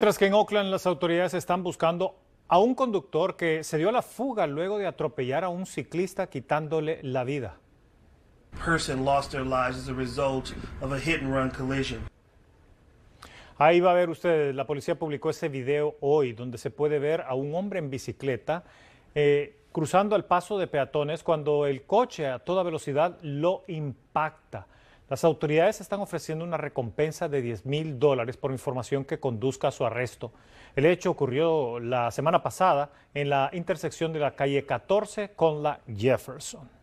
Mientras que en Oakland las autoridades están buscando a un conductor que se dio a la fuga luego de atropellar a un ciclista quitándole la vida. Ahí va a ver usted, la policía publicó ese video hoy donde se puede ver a un hombre en bicicleta eh, cruzando el paso de peatones cuando el coche a toda velocidad lo impacta. Las autoridades están ofreciendo una recompensa de 10 mil dólares por información que conduzca a su arresto. El hecho ocurrió la semana pasada en la intersección de la calle 14 con la Jefferson.